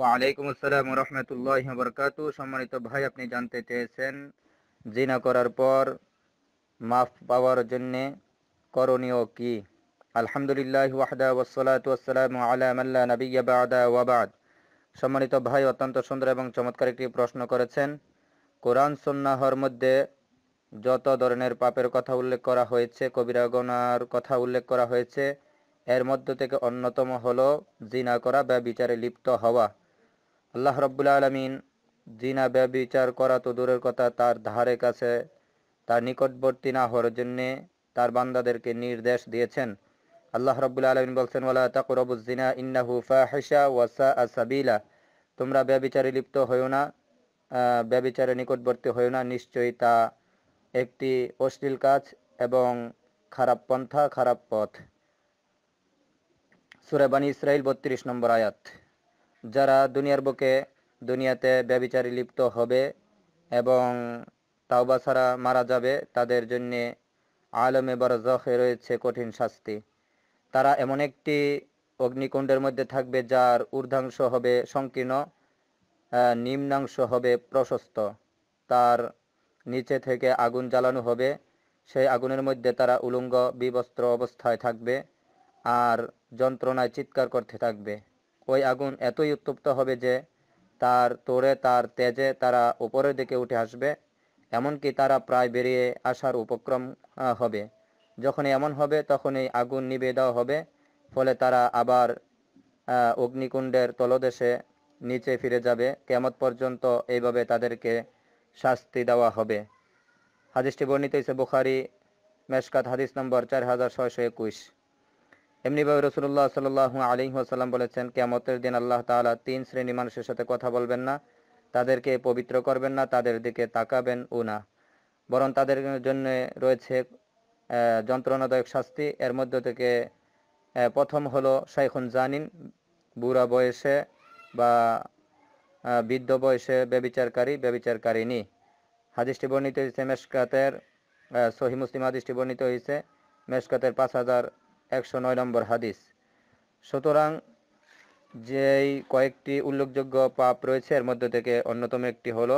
ওয়ালাইকুম আসসালাম রহমতুল্লাহ বরকাতু সম্মানিত ভাই আপনি জানতে চেয়েছেন জিনা করার পর মাফ পাওয়ার জন্যে করণীয় কি আলহামদুলিল্লাহ ওয়াহদা ওসলাত ওসালাম ওয়াবাদ সম্মানিত ভাই অত্যন্ত সুন্দর এবং চমৎকার একটি প্রশ্ন করেছেন কোরআন সন্ন্যাহর মধ্যে যত ধরনের পাপের কথা উল্লেখ করা হয়েছে কবিরা গনার কথা উল্লেখ করা হয়েছে এর মধ্য থেকে অন্যতম হলো জিনা করা বা বিচারে লিপ্ত হওয়া আল্লাহ রব্বুল আলমিন জিনা ব্যবিচার করা তো দূরের কথা তার ধারে কাছে তার নিকটবর্তী না হওয়ার জন্যে তার বান্দাদেরকে নির্দেশ দিয়েছেন আল্লাহ রব্বুল আলমিন বলছেন ওলা তাকুরবুজ্জিনা ইন্নাহু ফাহিসা ওয়াসা আসাবিলা তোমরা ব্যবিচারে লিপ্ত হয়েও না ব্যবিচারে নিকটবর্তী হও না নিশ্চয়ই তা একটি অশ্লীল কাজ এবং খারাপ পন্থা খারাপ পথ সুরেবানী ইসরায়েল বত্রিশ নম্বর আয়াত যারা দুনিয়ার বুকে দুনিয়াতে ব্যবিচারে লিপ্ত হবে এবং তাওবা ছাড়া মারা যাবে তাদের জন্যে আলমে জখে রয়েছে কঠিন শাস্তি তারা এমন একটি অগ্নিকুণ্ডের মধ্যে থাকবে যার ঊর্ধ্বাংশ হবে সংকীর্ণ নিম্নাংশ হবে প্রশস্ত তার নিচে থেকে আগুন জ্বালানো হবে সেই আগুনের মধ্যে তারা উলঙ্গ বিবস্ত্র অবস্থায় থাকবে আর যন্ত্রণায় চিৎকার করতে থাকবে ওই আগুন এতই উত্তপ্ত হবে যে তার তোরে তার তেজে তারা উপরের দিকে উঠে আসবে এমনকি তারা প্রায় বেরিয়ে আসার উপক্রম হবে যখন এমন হবে তখন এই আগুন নিভিয়ে দেওয়া হবে ফলে তারা আবার অগ্নিকুণ্ডের তলদেশে নিচে ফিরে যাবে কেমত পর্যন্ত এইভাবে তাদেরকে শাস্তি দেওয়া হবে হাদিসটি বর্ণিত হয়েছে বুখারি মেশকাত হাদিস নম্বর চার হাজার ছয়শো একুশ এমনিভাবে রসুল্লাহ সাল্লাহ আসাল্লাম বলেছেন কেমতের দিন আল্লাহ তালা তিন শ্রেণী মানুষের সাথে কথা বলবেন না তাদেরকে পবিত্র করবেন না তাদের দিকে তাকাবেন ও না বরং তাদের জন্য রয়েছে যন্ত্রণাদায়ক শাস্তি এর মধ্য থেকে প্রথম হলো শাইখুন জানিন বুড়া বয়সে বা বৃদ্ধ বয়সে ব্যবিচারকারী ব্যবিচারকারিনী হাদিসটি বর্ণিত হয়েছে মেশকাতের সহি মুসলিম হাদিসটি বর্ণিত হয়েছে মেশকাতের পাঁচ হাজার একশো নয় নম্বর হাদিস সুতরাং যেই কয়েকটি উল্লেখযোগ্য পাপ রয়েছে এর মধ্যে থেকে অন্যতম একটি হল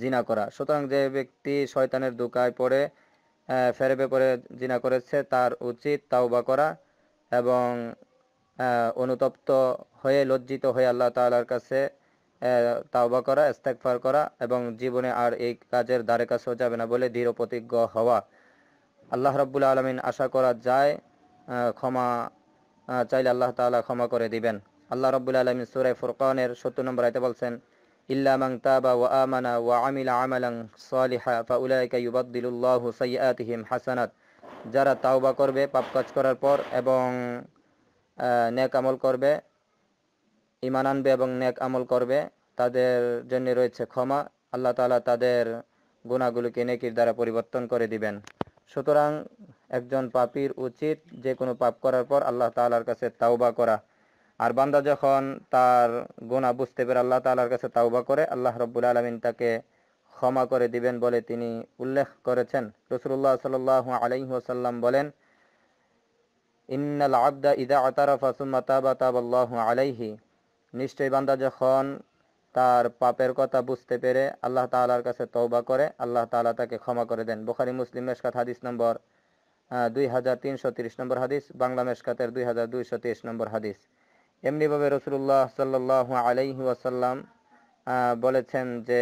জিনা করা সুতরাং যে ব্যক্তি শয়তানের দোকায় পড়ে ফেরে পরে জিনা করেছে তার উচিত তাওবা করা এবং অনুতপ্ত হয়ে লজ্জিত হয়ে আল্লাহ তালার কাছে তাওবা করা ইস্তেকফার করা এবং জীবনে আর এই কাজের দ্বারে কাছেও যাবে না বলে দৃঢ় প্রতিজ্ঞ হওয়া আল্লাহ রাব্বুল আলমিন আশা করা যায় ক্ষমা চাইলে আল্লাহ তালা ক্ষমা করে দিবেন আল্লাহ রব্বুল আলমিন সুরাই ফুরকানের সত্তর নম্বর আয়তে বলছেন ইল্লামাং তাবা ওয়া আমানা ওয়া আমিলা আমালাং সালিহা ফাউলাইকা ইউবাদ্দিলুল্লাহু সাইয়াতিহিম হাসানাত যারা তাওবা করবে পাপ কাজ করার পর এবং নেক আমল করবে ইমান আনবে এবং নেক আমল করবে তাদের জন্য রয়েছে ক্ষমা আল্লাহ তালা তাদের গুণাগুলোকে নেকির দ্বারা পরিবর্তন করে দিবেন সুতরাং একজন পাপির উচিত যে কোনো পাপ করার পর আল্লাহ তালার কাছে তাওবা করা আর বান্দা যখন তার গোনা বুঝতে পেরে আল্লাহ তালার কাছে তাওবা করে আল্লাহ রব্বুল আলমিন তাকে ক্ষমা করে দিবেন বলে তিনি উল্লেখ করেছেন রসুল্লাহ সাল সাল্লাম বলেন ইন্নাল আবদা ইদা আতারাফা সুম্মা তাবা তাবাল্লাহু আলাইহি নিশ্চয়ই বান্দা যখন তার পাপের কথা বুঝতে পেরে আল্লাহ তালার কাছে তৌবা করে আল্লাহ তালা তাকে ক্ষমা করে দেন বোখারি মুসলিম মেশকাত হাদিস নম্বর দুই হাজার তিনশো তিরিশ নম্বর হাদিস বাংলা মেশকাতের দুই হাজার দুইশো তেইশ নম্বর হাদিস এমনিভাবে রসুল্লাহ সাল্লাহ আলাইহি ওয়াসাল্লাম বলেছেন যে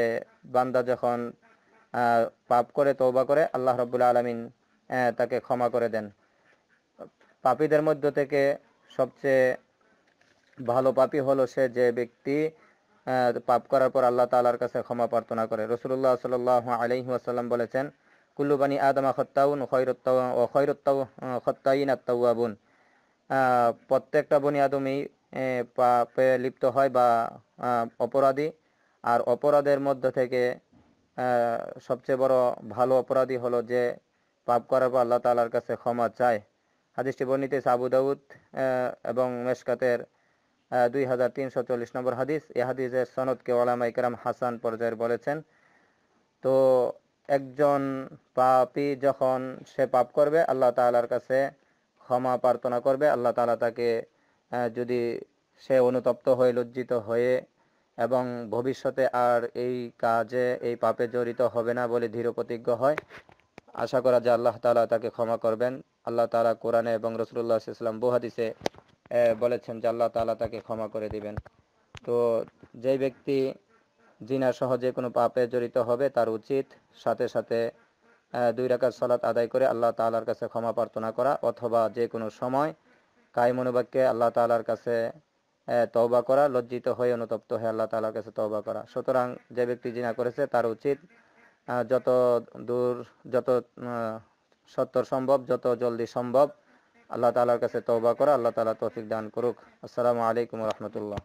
বান্দা যখন পাপ করে তৌবা করে আল্লাহ রবুল্লা আলমিন তাকে ক্ষমা করে দেন পাপীদের মধ্য থেকে সবচেয়ে ভালো পাপি হলো সে যে ব্যক্তি পাপ করার পর আল্লাহ তালার কাছে ক্ষমা প্রার্থনা করে রসুল্লাহ সাল আলি আসাল্লাম বলেছেন কুল্লুবানি আদমা খত্তাউন খৈরত্তাউ খত্তাইন আত্মাউন প্রত্যেকটা বনি আদমি পাপে লিপ্ত হয় বা অপরাধী আর অপরাধের মধ্য থেকে সবচেয়ে বড় ভালো অপরাধী হলো যে পাপ করার পর আল্লাহ তালার কাছে ক্ষমা চায় হাদিসটি বর্ণিত আবু দাউদ এবং মেশকাতের দুই হাজার তিনশো চল্লিশ নম্বর হাদিস এ হাদিসের সনদকে ওলামা ইকরাম হাসান পর্যায়ের বলেছেন তো একজন পাপি যখন সে পাপ করবে আল্লাহ তালার কাছে ক্ষমা প্রার্থনা করবে আল্লাহ তালা তাকে যদি সে অনুতপ্ত হয়ে লজ্জিত হয়ে এবং ভবিষ্যতে আর এই কাজে এই পাপে জড়িত হবে না বলে ধীরপ্রতিজ্ঞ প্রতিজ্ঞ হয় আশা করা যে আল্লাহ তালা তাকে ক্ষমা করবেন আল্লাহ তালা কোরআনে এবং রসুল্লাহ ইসলাম বুহাদিসে বলেছেন যে আল্লাহ তালা তাকে ক্ষমা করে দিবেন তো যে ব্যক্তি জিনা সহজে কোনো পাপে জড়িত হবে তার উচিত সাথে সাথে দুই রাকাত সালাত আদায় করে আল্লাহ তালার কাছে ক্ষমা প্রার্থনা করা অথবা যে কোনো সময় কায় মনোবাক্যে আল্লাহ তালার কাছে তওবা করা লজ্জিত হয়ে অনুতপ্ত হয়ে আল্লাহ তালার কাছে তওবা করা সুতরাং যে ব্যক্তি জিনা করেছে তার উচিত যত দূর যত সত্তর সম্ভব যত জলদি সম্ভব আল্লাহ তালার কাছে তওবা করা আল্লাহ তালা তৌফিক দান করুক আসসালামু আলাইকুম রহমতুল্লাহ